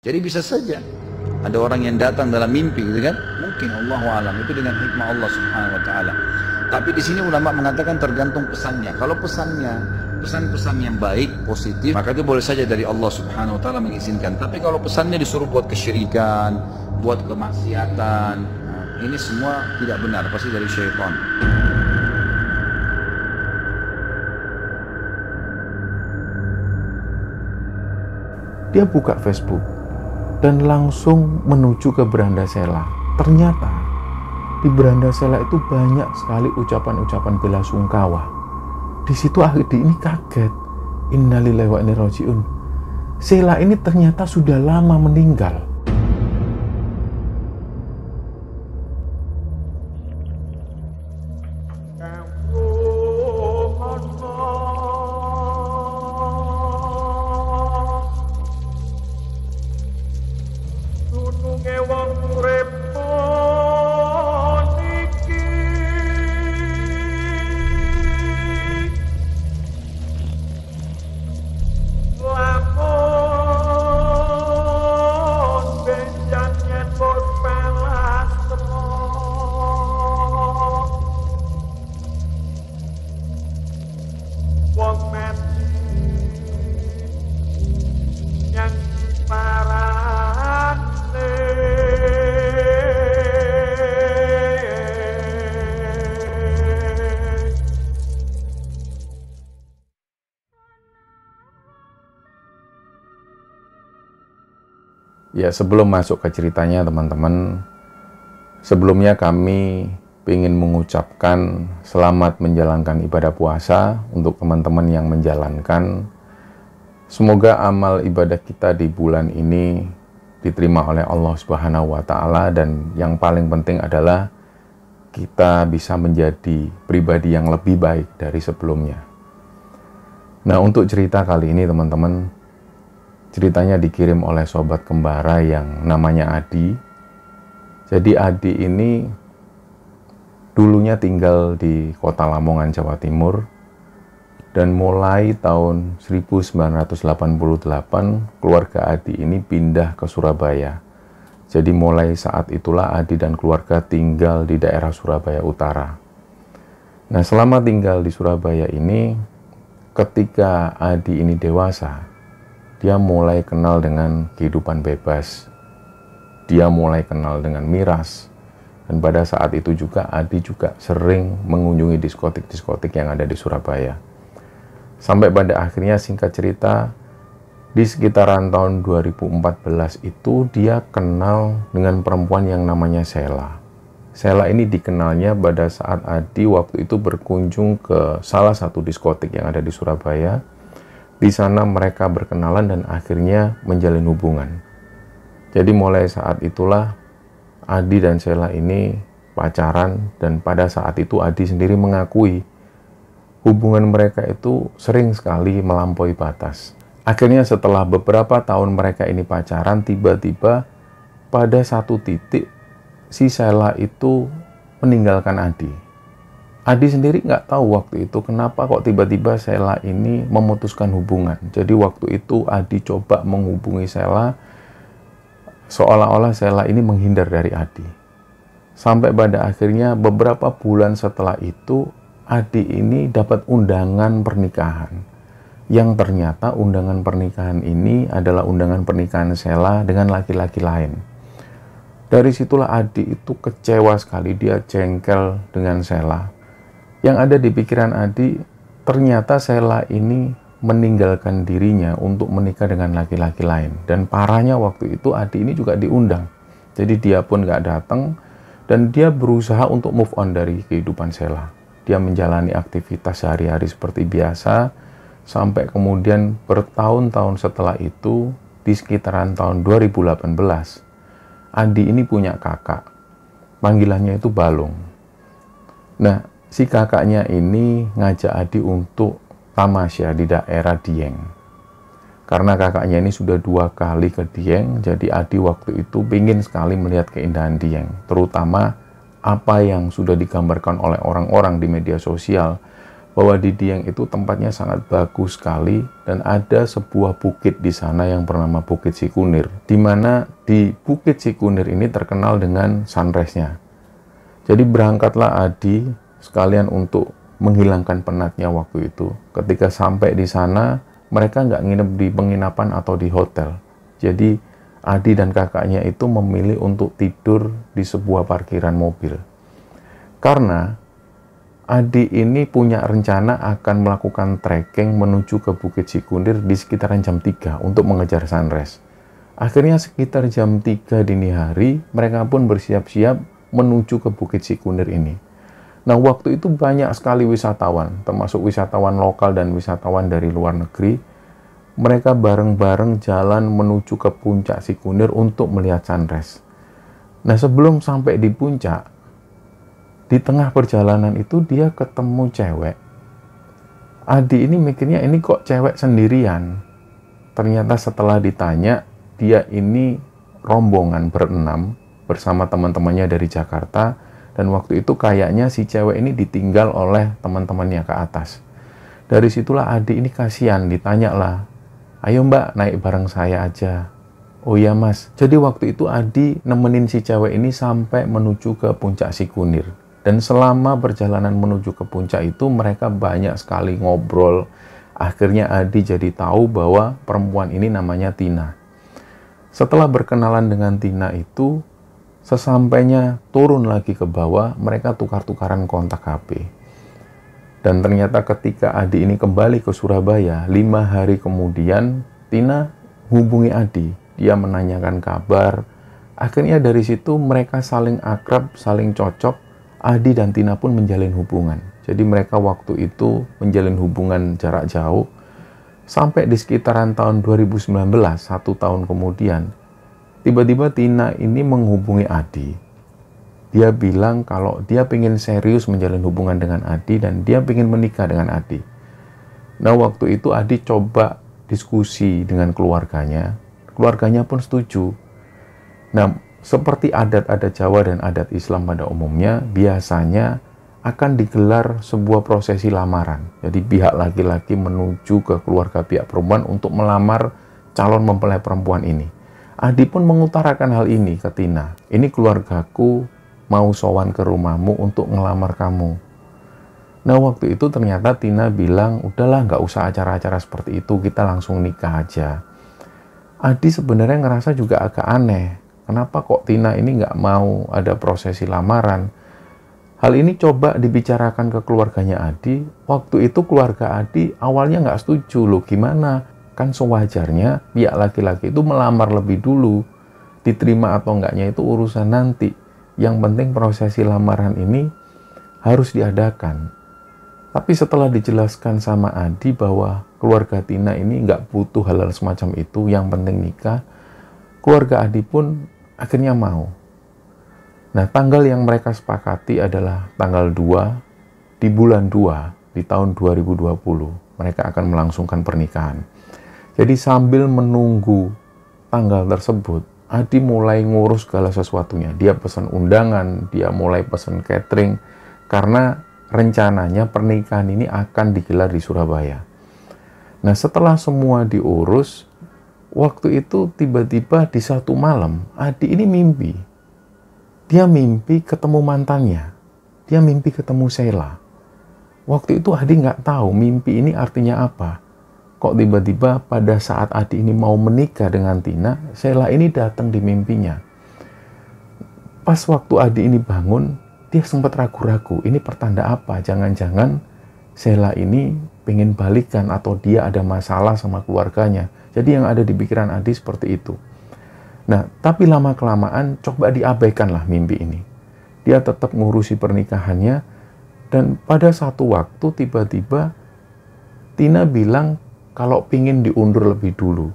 Jadi bisa saja ada orang yang datang dalam mimpi gitu kan? Mungkin Allah alam itu dengan hikmah Allah Subhanahu wa taala. Tapi di sini ulama mengatakan tergantung pesannya. Kalau pesannya pesan-pesan yang baik, positif, maka itu boleh saja dari Allah Subhanahu wa taala mengizinkan. Tapi kalau pesannya disuruh buat kesyirikan, buat kemaksiatan, nah, ini semua tidak benar, pasti dari syaitan. Dia buka Facebook, dan langsung menuju ke beranda sela. Ternyata di beranda sela itu banyak sekali ucapan-ucapan bela sungkawa. Di situ Ahdi ini kaget. Innalillahi wa inna Sela ini ternyata sudah lama meninggal. Ya, sebelum masuk ke ceritanya teman-teman, sebelumnya kami ingin mengucapkan selamat menjalankan ibadah puasa untuk teman-teman yang menjalankan. Semoga amal ibadah kita di bulan ini diterima oleh Allah Subhanahu wa taala dan yang paling penting adalah kita bisa menjadi pribadi yang lebih baik dari sebelumnya. Nah, untuk cerita kali ini teman-teman, ceritanya dikirim oleh sobat kembara yang namanya Adi. Jadi Adi ini dulunya tinggal di kota Lamongan, Jawa Timur dan mulai tahun 1988 keluarga Adi ini pindah ke Surabaya. Jadi mulai saat itulah Adi dan keluarga tinggal di daerah Surabaya Utara. Nah, selama tinggal di Surabaya ini ketika Adi ini dewasa, dia mulai kenal dengan kehidupan bebas. Dia mulai kenal dengan miras. Dan pada saat itu juga Adi juga sering mengunjungi diskotik-diskotik yang ada di Surabaya. Sampai pada akhirnya singkat cerita, di sekitaran tahun 2014 itu dia kenal dengan perempuan yang namanya Sela. Sela ini dikenalnya pada saat Adi waktu itu berkunjung ke salah satu diskotik yang ada di Surabaya di sana mereka berkenalan dan akhirnya menjalin hubungan. Jadi mulai saat itulah Adi dan Sheila ini pacaran dan pada saat itu Adi sendiri mengakui hubungan mereka itu sering sekali melampaui batas. Akhirnya setelah beberapa tahun mereka ini pacaran, tiba-tiba pada satu titik si Sheila itu meninggalkan Adi. Adi sendiri nggak tahu waktu itu kenapa kok tiba-tiba Sela ini memutuskan hubungan. Jadi waktu itu Adi coba menghubungi Sela seolah-olah Sela ini menghindar dari Adi. Sampai pada akhirnya beberapa bulan setelah itu Adi ini dapat undangan pernikahan. Yang ternyata undangan pernikahan ini adalah undangan pernikahan Sela dengan laki-laki lain. Dari situlah Adi itu kecewa sekali, dia jengkel dengan Sela yang ada di pikiran Adi, ternyata Sela ini meninggalkan dirinya untuk menikah dengan laki-laki lain. Dan parahnya waktu itu Adi ini juga diundang. Jadi dia pun gak datang dan dia berusaha untuk move on dari kehidupan Sela. Dia menjalani aktivitas sehari-hari seperti biasa sampai kemudian bertahun-tahun setelah itu di sekitaran tahun 2018 Adi ini punya kakak panggilannya itu Balung. Nah, si kakaknya ini ngajak Adi untuk tamasya di daerah Dieng. Karena kakaknya ini sudah dua kali ke Dieng, jadi Adi waktu itu ingin sekali melihat keindahan Dieng, terutama apa yang sudah digambarkan oleh orang-orang di media sosial bahwa di Dieng itu tempatnya sangat bagus sekali dan ada sebuah bukit di sana yang bernama Bukit Sikunir di mana di Bukit Sikunir ini terkenal dengan sunrise-nya. Jadi berangkatlah Adi sekalian untuk menghilangkan penatnya waktu itu. Ketika sampai di sana, mereka nggak nginep di penginapan atau di hotel. Jadi Adi dan kakaknya itu memilih untuk tidur di sebuah parkiran mobil. Karena Adi ini punya rencana akan melakukan trekking menuju ke Bukit Sikundir di sekitaran jam 3 untuk mengejar sunrise. Akhirnya sekitar jam 3 dini hari, mereka pun bersiap-siap menuju ke Bukit Sikundir ini. Nah, waktu itu banyak sekali wisatawan, termasuk wisatawan lokal dan wisatawan dari luar negeri. Mereka bareng-bareng jalan menuju ke puncak Sikunir untuk melihat sunrise. Nah, sebelum sampai di puncak, di tengah perjalanan itu dia ketemu cewek. Adi ini mikirnya ini kok cewek sendirian. Ternyata setelah ditanya, dia ini rombongan berenam bersama teman-temannya dari Jakarta dan waktu itu kayaknya si cewek ini ditinggal oleh teman-temannya ke atas. Dari situlah adik ini kasihan, ditanya lah, ayo mbak naik bareng saya aja. Oh iya mas, jadi waktu itu Adi nemenin si cewek ini sampai menuju ke puncak si kunir Dan selama perjalanan menuju ke puncak itu mereka banyak sekali ngobrol. Akhirnya Adi jadi tahu bahwa perempuan ini namanya Tina. Setelah berkenalan dengan Tina itu, Sesampainya turun lagi ke bawah, mereka tukar-tukaran kontak HP. Dan ternyata ketika Adi ini kembali ke Surabaya, lima hari kemudian Tina hubungi Adi. Dia menanyakan kabar. Akhirnya dari situ mereka saling akrab, saling cocok. Adi dan Tina pun menjalin hubungan. Jadi mereka waktu itu menjalin hubungan jarak jauh. Sampai di sekitaran tahun 2019, satu tahun kemudian, Tiba-tiba Tina ini menghubungi Adi. Dia bilang kalau dia pengen serius menjalin hubungan dengan Adi dan dia pengen menikah dengan Adi. Nah waktu itu Adi coba diskusi dengan keluarganya. Keluarganya pun setuju. Nah seperti adat-adat Jawa dan adat Islam pada umumnya, biasanya akan digelar sebuah prosesi lamaran. Jadi pihak laki-laki menuju ke keluarga pihak perempuan untuk melamar calon mempelai perempuan ini. Adi pun mengutarakan hal ini ke Tina. Ini keluargaku mau sowan ke rumahmu untuk ngelamar kamu. Nah waktu itu ternyata Tina bilang, udahlah nggak usah acara-acara seperti itu, kita langsung nikah aja. Adi sebenarnya ngerasa juga agak aneh. Kenapa kok Tina ini nggak mau ada prosesi lamaran? Hal ini coba dibicarakan ke keluarganya Adi. Waktu itu keluarga Adi awalnya nggak setuju. Loh gimana? kan sewajarnya pihak ya, laki-laki itu melamar lebih dulu diterima atau enggaknya itu urusan nanti yang penting prosesi lamaran ini harus diadakan tapi setelah dijelaskan sama Adi bahwa keluarga Tina ini enggak butuh hal-hal semacam itu yang penting nikah keluarga Adi pun akhirnya mau nah tanggal yang mereka sepakati adalah tanggal 2 di bulan 2 di tahun 2020 mereka akan melangsungkan pernikahan. Jadi sambil menunggu tanggal tersebut, Adi mulai ngurus segala sesuatunya. Dia pesan undangan, dia mulai pesan catering, karena rencananya pernikahan ini akan digelar di Surabaya. Nah setelah semua diurus, waktu itu tiba-tiba di satu malam, Adi ini mimpi. Dia mimpi ketemu mantannya. Dia mimpi ketemu Sheila. Waktu itu Adi nggak tahu mimpi ini artinya apa kok tiba-tiba pada saat Adi ini mau menikah dengan Tina, Sheila ini datang di mimpinya. Pas waktu Adi ini bangun, dia sempat ragu-ragu, ini pertanda apa? Jangan-jangan Sheila ini pengen balikan atau dia ada masalah sama keluarganya. Jadi yang ada di pikiran Adi seperti itu. Nah, tapi lama-kelamaan coba diabaikanlah mimpi ini. Dia tetap ngurusi pernikahannya dan pada satu waktu tiba-tiba Tina bilang kalau pingin diundur lebih dulu.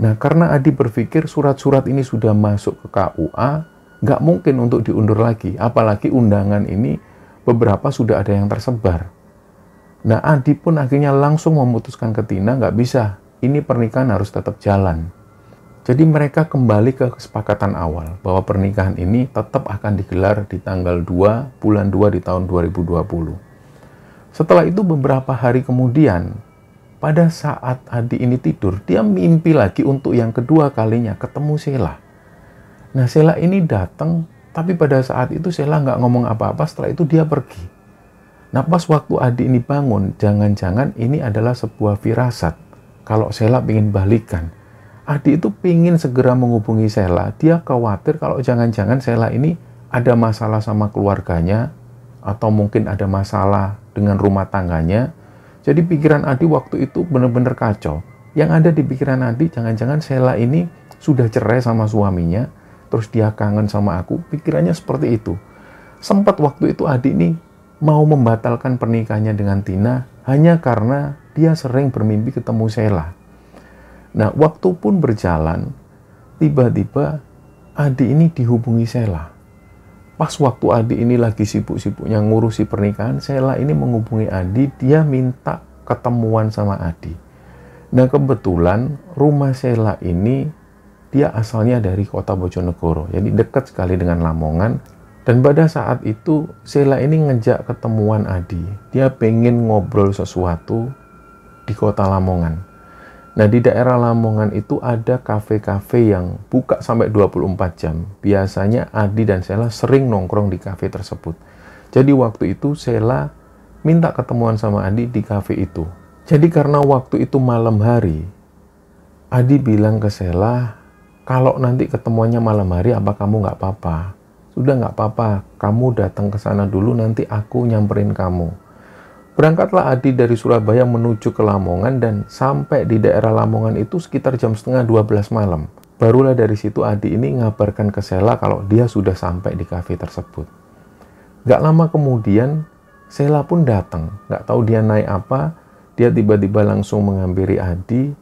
Nah, karena Adi berpikir surat-surat ini sudah masuk ke KUA, nggak mungkin untuk diundur lagi, apalagi undangan ini beberapa sudah ada yang tersebar. Nah, Adi pun akhirnya langsung memutuskan ke Tina, nggak bisa, ini pernikahan harus tetap jalan. Jadi mereka kembali ke kesepakatan awal bahwa pernikahan ini tetap akan digelar di tanggal 2 bulan 2 di tahun 2020. Setelah itu beberapa hari kemudian, pada saat Adi ini tidur, dia mimpi lagi untuk yang kedua kalinya ketemu Sela. Nah, Sela ini datang, tapi pada saat itu Sela nggak ngomong apa-apa, setelah itu dia pergi. Nah, pas waktu Adi ini bangun, jangan-jangan ini adalah sebuah firasat. Kalau Sela ingin balikan, Adi itu pingin segera menghubungi Sela. Dia khawatir kalau jangan-jangan Sela ini ada masalah sama keluarganya, atau mungkin ada masalah dengan rumah tangganya, jadi pikiran Adi waktu itu benar-benar kacau. Yang ada di pikiran Adi, jangan-jangan Sela ini sudah cerai sama suaminya, terus dia kangen sama aku. Pikirannya seperti itu. Sempat waktu itu Adi ini mau membatalkan pernikahannya dengan Tina hanya karena dia sering bermimpi ketemu Sela. Nah, waktu pun berjalan, tiba-tiba Adi ini dihubungi Sela pas waktu Adi ini lagi sibuk-sibuknya ngurusi pernikahan, Sheila ini menghubungi Adi, dia minta ketemuan sama Adi. Nah kebetulan rumah Sheila ini dia asalnya dari kota Bojonegoro, jadi dekat sekali dengan Lamongan. Dan pada saat itu Sheila ini ngejak ketemuan Adi, dia pengen ngobrol sesuatu di kota Lamongan. Nah, di daerah Lamongan itu ada kafe-kafe yang buka sampai 24 jam. Biasanya Adi dan Sela sering nongkrong di kafe tersebut. Jadi waktu itu Sela minta ketemuan sama Adi di kafe itu. Jadi karena waktu itu malam hari, Adi bilang ke Sela, kalau nanti ketemuannya malam hari apa kamu nggak apa-apa? Sudah nggak apa-apa, kamu datang ke sana dulu nanti aku nyamperin kamu. Berangkatlah Adi dari Surabaya menuju ke Lamongan dan sampai di daerah Lamongan itu sekitar jam setengah 12 malam. Barulah dari situ Adi ini ngabarkan ke Sela kalau dia sudah sampai di kafe tersebut. Gak lama kemudian Sela pun datang. Gak tahu dia naik apa, dia tiba-tiba langsung menghampiri Adi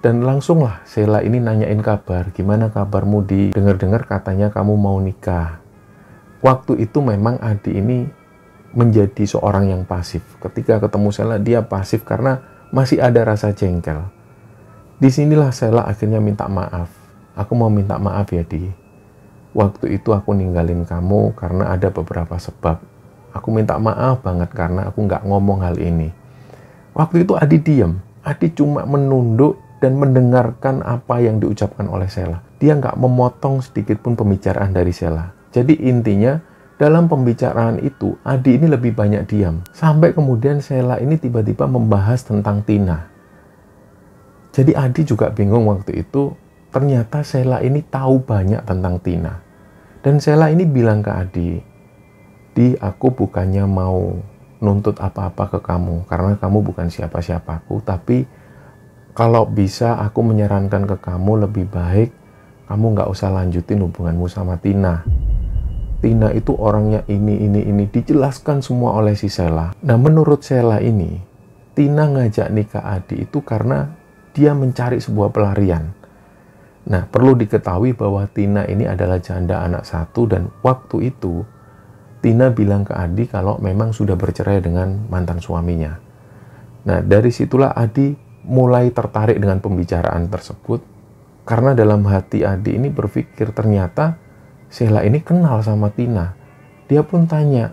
dan langsunglah Sela ini nanyain kabar, gimana kabarmu di dengar-dengar katanya kamu mau nikah. Waktu itu memang Adi ini menjadi seorang yang pasif. Ketika ketemu Sela, dia pasif karena masih ada rasa jengkel. Disinilah Sela akhirnya minta maaf. Aku mau minta maaf ya, Di. Waktu itu aku ninggalin kamu karena ada beberapa sebab. Aku minta maaf banget karena aku nggak ngomong hal ini. Waktu itu Adi diam. Adi cuma menunduk dan mendengarkan apa yang diucapkan oleh Sela. Dia nggak memotong sedikit pun pembicaraan dari Sela. Jadi intinya dalam pembicaraan itu, Adi ini lebih banyak diam. Sampai kemudian Sela ini tiba-tiba membahas tentang Tina. Jadi Adi juga bingung waktu itu, ternyata Sela ini tahu banyak tentang Tina. Dan Sela ini bilang ke Adi, Di, aku bukannya mau nuntut apa-apa ke kamu, karena kamu bukan siapa-siapaku, tapi kalau bisa aku menyarankan ke kamu lebih baik kamu nggak usah lanjutin hubunganmu sama Tina. Tina itu orangnya ini, ini, ini. Dijelaskan semua oleh si Sela. Nah, menurut Sela ini, Tina ngajak nikah Adi itu karena dia mencari sebuah pelarian. Nah, perlu diketahui bahwa Tina ini adalah janda anak satu dan waktu itu Tina bilang ke Adi kalau memang sudah bercerai dengan mantan suaminya. Nah, dari situlah Adi mulai tertarik dengan pembicaraan tersebut karena dalam hati Adi ini berpikir ternyata Sheila ini kenal sama Tina. Dia pun tanya,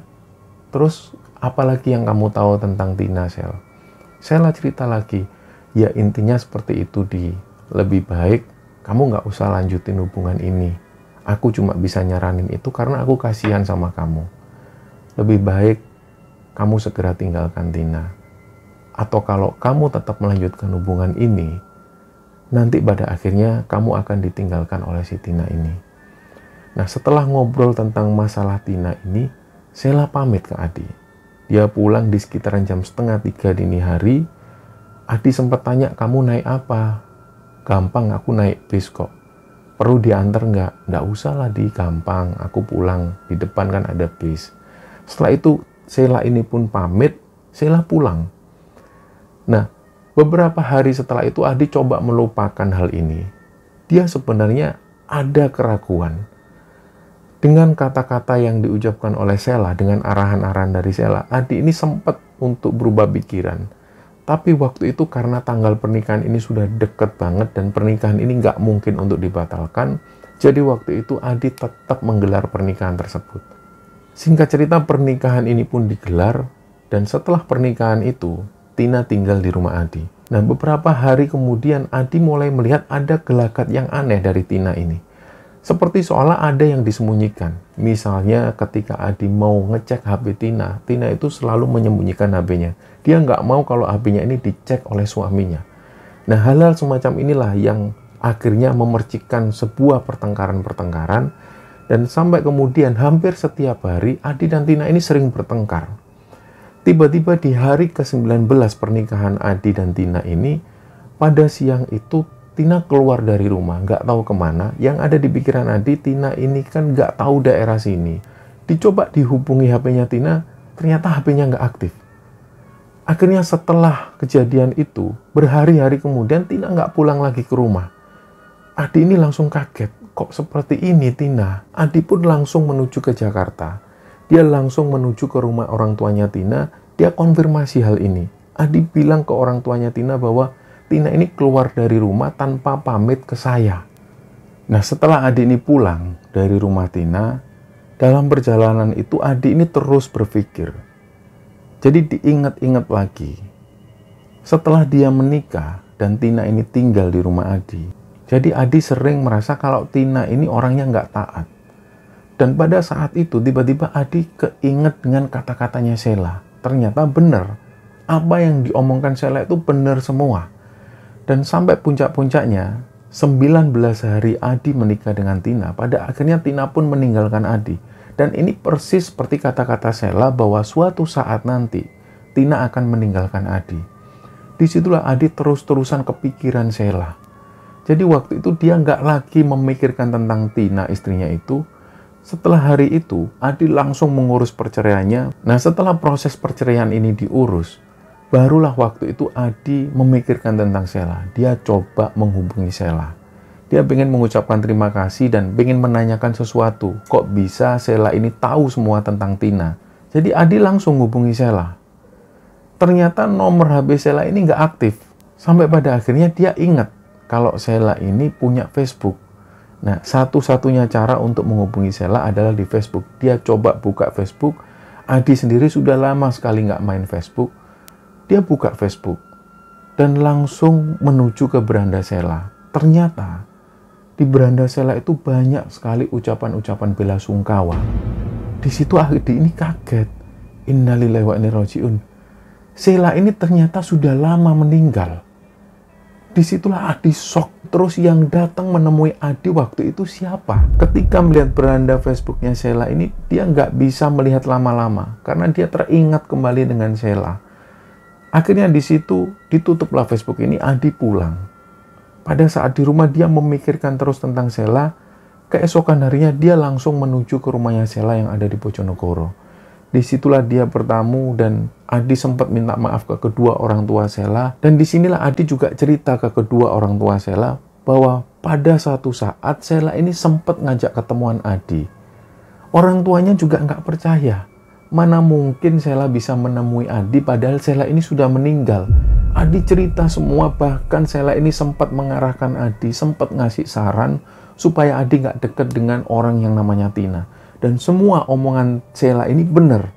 terus apalagi yang kamu tahu tentang Tina, Sel? Sheila cerita lagi, ya intinya seperti itu di lebih baik kamu nggak usah lanjutin hubungan ini. Aku cuma bisa nyaranin itu karena aku kasihan sama kamu. Lebih baik kamu segera tinggalkan Tina. Atau kalau kamu tetap melanjutkan hubungan ini, nanti pada akhirnya kamu akan ditinggalkan oleh si Tina ini. Nah setelah ngobrol tentang masalah Tina ini, Sela pamit ke Adi. Dia pulang di sekitaran jam setengah tiga dini hari. Adi sempat tanya, kamu naik apa? Gampang, aku naik bis kok. Perlu diantar nggak? Nggak usah lah di gampang, aku pulang. Di depan kan ada bis. Setelah itu, Sela ini pun pamit, Sela pulang. Nah, beberapa hari setelah itu Adi coba melupakan hal ini. Dia sebenarnya ada keraguan dengan kata-kata yang diucapkan oleh Sela, dengan arahan-arahan dari Sela, Adi ini sempat untuk berubah pikiran. Tapi waktu itu karena tanggal pernikahan ini sudah deket banget dan pernikahan ini nggak mungkin untuk dibatalkan, jadi waktu itu Adi tetap menggelar pernikahan tersebut. Singkat cerita pernikahan ini pun digelar dan setelah pernikahan itu Tina tinggal di rumah Adi. Nah beberapa hari kemudian Adi mulai melihat ada gelagat yang aneh dari Tina ini seperti seolah ada yang disembunyikan. Misalnya ketika Adi mau ngecek HP Tina, Tina itu selalu menyembunyikan HP-nya. Dia nggak mau kalau HP-nya ini dicek oleh suaminya. Nah hal-hal semacam inilah yang akhirnya memercikan sebuah pertengkaran-pertengkaran dan sampai kemudian hampir setiap hari Adi dan Tina ini sering bertengkar. Tiba-tiba di hari ke-19 pernikahan Adi dan Tina ini, pada siang itu Tina keluar dari rumah, nggak tahu kemana. Yang ada di pikiran Adi, Tina ini kan nggak tahu daerah sini. Dicoba dihubungi HP-nya Tina, ternyata HP-nya nggak aktif. Akhirnya setelah kejadian itu, berhari-hari kemudian Tina nggak pulang lagi ke rumah. Adi ini langsung kaget, kok seperti ini Tina? Adi pun langsung menuju ke Jakarta. Dia langsung menuju ke rumah orang tuanya Tina, dia konfirmasi hal ini. Adi bilang ke orang tuanya Tina bahwa Tina ini keluar dari rumah tanpa pamit ke saya. Nah, setelah adik ini pulang dari rumah Tina, dalam perjalanan itu adik ini terus berpikir. Jadi diingat-ingat lagi. Setelah dia menikah dan Tina ini tinggal di rumah Adi, jadi Adi sering merasa kalau Tina ini orangnya nggak taat. Dan pada saat itu tiba-tiba Adi keinget dengan kata-katanya Sela. Ternyata benar. Apa yang diomongkan Sela itu benar semua. Dan sampai puncak-puncaknya, 19 hari Adi menikah dengan Tina, pada akhirnya Tina pun meninggalkan Adi. Dan ini persis seperti kata-kata Sela bahwa suatu saat nanti Tina akan meninggalkan Adi. Disitulah Adi terus-terusan kepikiran Sela. Jadi waktu itu dia nggak lagi memikirkan tentang Tina istrinya itu. Setelah hari itu, Adi langsung mengurus perceraiannya. Nah setelah proses perceraian ini diurus, Barulah waktu itu Adi memikirkan tentang Sela. Dia coba menghubungi Sela. Dia ingin mengucapkan terima kasih dan ingin menanyakan sesuatu. Kok bisa Sela ini tahu semua tentang Tina? Jadi Adi langsung hubungi Sela. Ternyata nomor HP Sela ini nggak aktif. Sampai pada akhirnya dia ingat kalau Sela ini punya Facebook. Nah, satu-satunya cara untuk menghubungi Sela adalah di Facebook. Dia coba buka Facebook. Adi sendiri sudah lama sekali nggak main Facebook dia buka Facebook dan langsung menuju ke beranda Sela. Ternyata di beranda Sela itu banyak sekali ucapan-ucapan bela sungkawa. Di situ Ahdi ini kaget. Innalillahi wa inna Sela ini ternyata sudah lama meninggal. Disitulah Adi shock. Terus yang datang menemui Adi waktu itu siapa? Ketika melihat beranda Facebooknya Sela ini, dia nggak bisa melihat lama-lama. Karena dia teringat kembali dengan Sela. Akhirnya di situ ditutuplah Facebook ini, Adi pulang. Pada saat di rumah dia memikirkan terus tentang Sela, keesokan harinya dia langsung menuju ke rumahnya Sela yang ada di Bojonegoro. Disitulah dia bertamu dan Adi sempat minta maaf ke kedua orang tua Sela. Dan disinilah Adi juga cerita ke kedua orang tua Sela bahwa pada satu saat Sela ini sempat ngajak ketemuan Adi. Orang tuanya juga nggak percaya Mana mungkin Sela bisa menemui Adi padahal Sela ini sudah meninggal. Adi cerita semua bahkan Sela ini sempat mengarahkan Adi, sempat ngasih saran supaya Adi nggak deket dengan orang yang namanya Tina. Dan semua omongan Sela ini benar.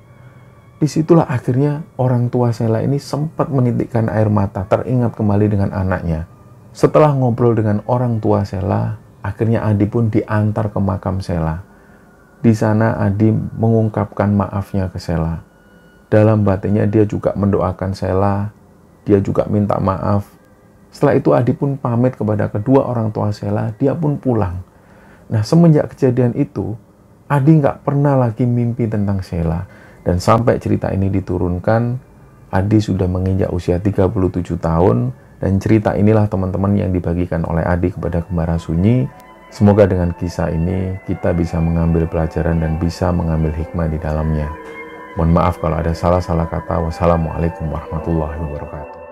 Disitulah akhirnya orang tua Sela ini sempat menitikkan air mata teringat kembali dengan anaknya. Setelah ngobrol dengan orang tua Sela, akhirnya Adi pun diantar ke makam Sela. Di sana Adi mengungkapkan maafnya ke Sela. Dalam batinnya dia juga mendoakan Sela, dia juga minta maaf. Setelah itu Adi pun pamit kepada kedua orang tua Sela, dia pun pulang. Nah semenjak kejadian itu, Adi nggak pernah lagi mimpi tentang Sela. Dan sampai cerita ini diturunkan, Adi sudah menginjak usia 37 tahun, dan cerita inilah teman-teman yang dibagikan oleh Adi kepada Kembara Sunyi Semoga dengan kisah ini kita bisa mengambil pelajaran dan bisa mengambil hikmah di dalamnya. Mohon maaf kalau ada salah-salah kata. Wassalamualaikum warahmatullahi wabarakatuh.